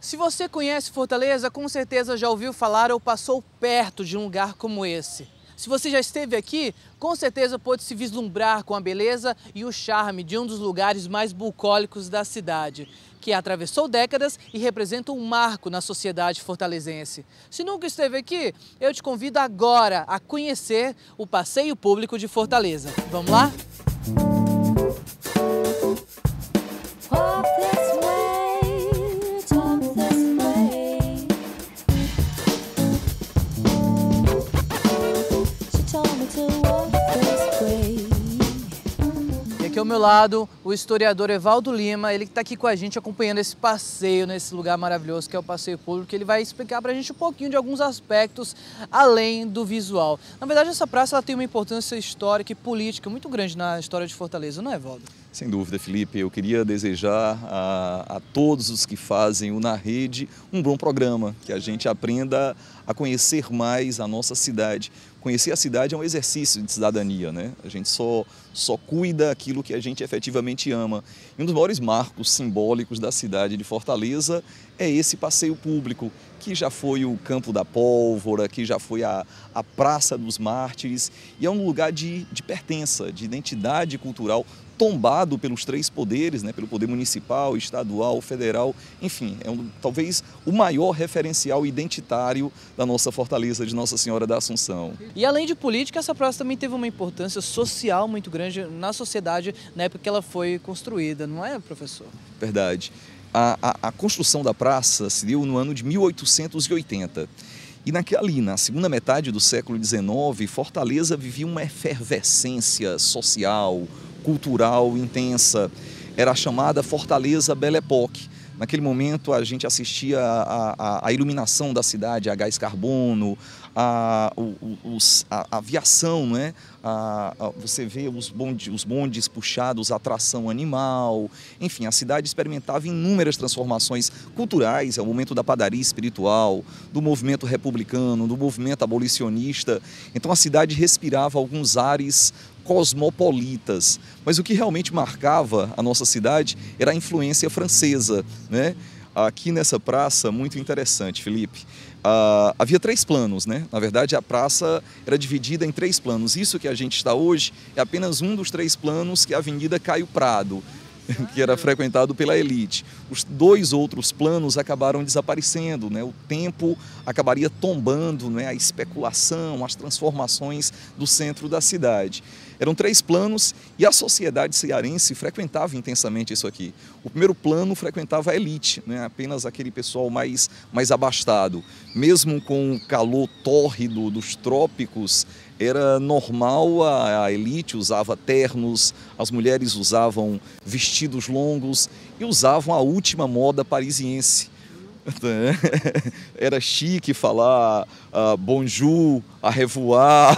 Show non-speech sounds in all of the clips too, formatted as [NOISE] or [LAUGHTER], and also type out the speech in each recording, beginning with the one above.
Se você conhece Fortaleza, com certeza já ouviu falar ou passou perto de um lugar como esse. Se você já esteve aqui, com certeza pôde se vislumbrar com a beleza e o charme de um dos lugares mais bucólicos da cidade, que atravessou décadas e representa um marco na sociedade fortalezense. Se nunca esteve aqui, eu te convido agora a conhecer o Passeio Público de Fortaleza. Vamos lá? Música E aqui ao meu lado, o historiador Evaldo Lima, ele que está aqui com a gente acompanhando esse passeio nesse lugar maravilhoso que é o Passeio Público. Ele vai explicar para a gente um pouquinho de alguns aspectos além do visual. Na verdade, essa praça ela tem uma importância histórica e política muito grande na história de Fortaleza, não é, Evaldo? Sem dúvida, Felipe. Eu queria desejar a, a, todos os que fazem o Na Rede um bom programa, que a gente aprenda a conhecer mais a nossa cidade. Conhecer a cidade é um exercício de cidadania, né? A gente só, só cuida aquilo que a gente efetivamente ama. E um dos maiores marcos simbólicos da cidade de Fortaleza é esse passeio público que já foi o Campo da Pólvora, que já foi a, a Praça dos Mártires, e é um lugar de, de pertença, de identidade cultural tombado pelos três poderes, né, pelo poder municipal, estadual, federal, enfim, é um, talvez o maior referencial identitário da nossa fortaleza de Nossa Senhora da Assunção. E além de política, essa praça também teve uma importância social muito grande na sociedade na época que ela foi construída, não é, professor? Verdade. A, a, a construção da praça se deu no ano de 1880. E ali, na segunda metade do século XIX, Fortaleza vivia uma efervescência social, cultural intensa. Era a chamada Fortaleza Belle Époque Naquele momento a gente assistia à iluminação da cidade, a gás carbono, a, os, a, a aviação, né? A, a, você vê os bondes, os bondes puxados, atração animal, enfim, a cidade experimentava inúmeras transformações culturais, é o momento da padaria espiritual, do movimento republicano, do movimento abolicionista, então a cidade respirava alguns ares cosmopolitas. Mas o que realmente marcava a nossa cidade era a influência francesa. Né? Aqui nessa praça, muito interessante, Felipe. Uh, havia três planos, né? Na verdade, a praça era dividida em três planos. Isso que a gente está hoje é apenas um dos três planos que é a Avenida Caio Prado. [LAUGHS] que era frequentado pela elite. Os dois outros planos acabaram desaparecendo, né? o tempo acabaria tombando, né? a especulação, as transformações do centro da cidade. Eram três planos e a sociedade cearense frequentava intensamente isso aqui. O primeiro plano frequentava a elite, né? apenas aquele pessoal mais, mais abastado. Mesmo com o calor tórrido dos trópicos, era normal, a, elite usava ternos, as mulheres usavam vestidos longos e usavam a última moda parisiense. [LAUGHS] Era chique falar uh, bonjour, a revoar.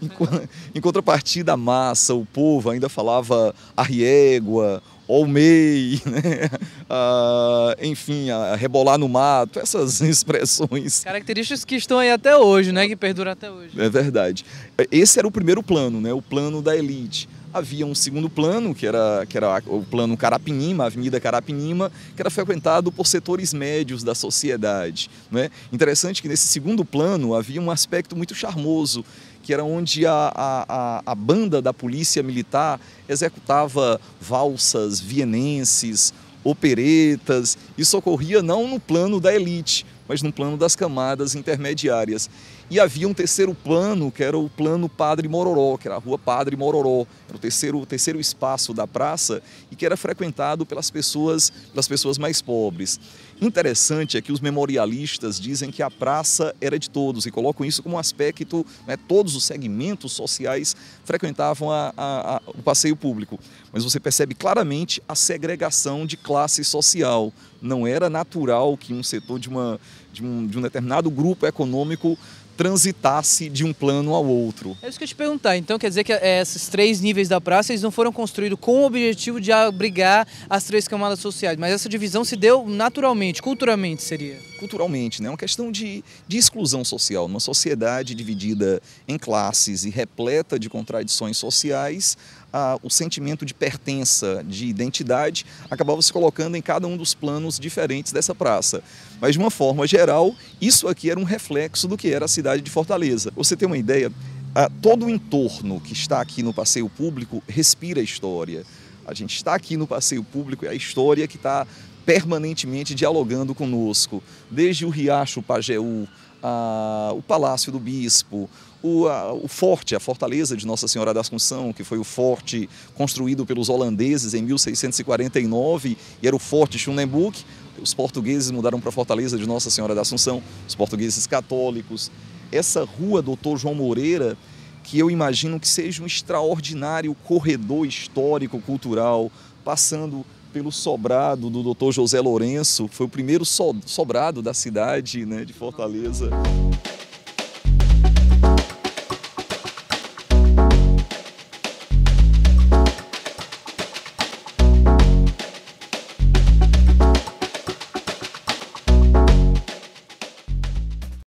[LAUGHS] em contrapartida, a massa, o povo ainda falava arriégua, olmei, [LAUGHS] né? Ah, enfim, a rebolar no mato, essas expressões. Características que estão aí até hoje, né? Que perduram até hoje. É verdade. Esse era o primeiro plano, né? O plano da elite havia um segundo plano, que era, que era o plano Carapinima, Avenida Carapinima, que era frequentado por setores médios da sociedade. Né? Interessante que nesse segundo plano havia um aspecto muito charmoso, que era onde a, a, a banda da polícia militar executava valsas vienenses, operetas. Isso ocorria não no plano da elite, mas no plano das camadas intermediárias. E havia um terceiro plano, que era o plano Padre Mororó, que era a rua Padre Mororó, era o terceiro, o terceiro espaço da praça e que era frequentado pelas pessoas, pelas pessoas mais pobres. Interessante é que os memorialistas dizem que a praça era de todos e colocam isso como um aspecto, né, todos os segmentos sociais frequentavam a, a, a, o passeio público mas você percebe claramente a segregação de classe social. Não era natural que um setor de, uma, de, um, de um determinado grupo econômico transitasse de um plano ao outro. É isso que eu te perguntar. Então quer dizer que é, esses três níveis da praça eles não foram construídos com o objetivo de abrigar as três camadas sociais, mas essa divisão se deu naturalmente, culturalmente seria? culturalmente, né? é uma questão de, de exclusão social. Numa sociedade dividida em classes e repleta de contradições sociais, o sentimento de pertença, de identidade, acabava se colocando em cada um dos planos diferentes dessa praça. Mas, de uma forma geral, isso aqui era um reflexo do que era a cidade de Fortaleza. Você tem uma ideia? todo o entorno que está aqui no passeio público respira história. A gente está aqui no passeio público, e é a história que está permanentemente dialogando conosco, desde o Riacho Pajeú, a, o Palácio do Bispo, o, a, o, forte, a fortaleza de Nossa Senhora da Assunção, que foi o forte construído pelos holandeses em 1649 e era o forte Schunemburg. Os portugueses mudaram para a fortaleza de Nossa Senhora da Assunção, os portugueses católicos. Essa rua Doutor João Moreira, que eu imagino que seja um extraordinário corredor histórico, cultural, passando pelo sobrado do Dr. José Lourenço, foi o primeiro sobrado da cidade né, de Fortaleza.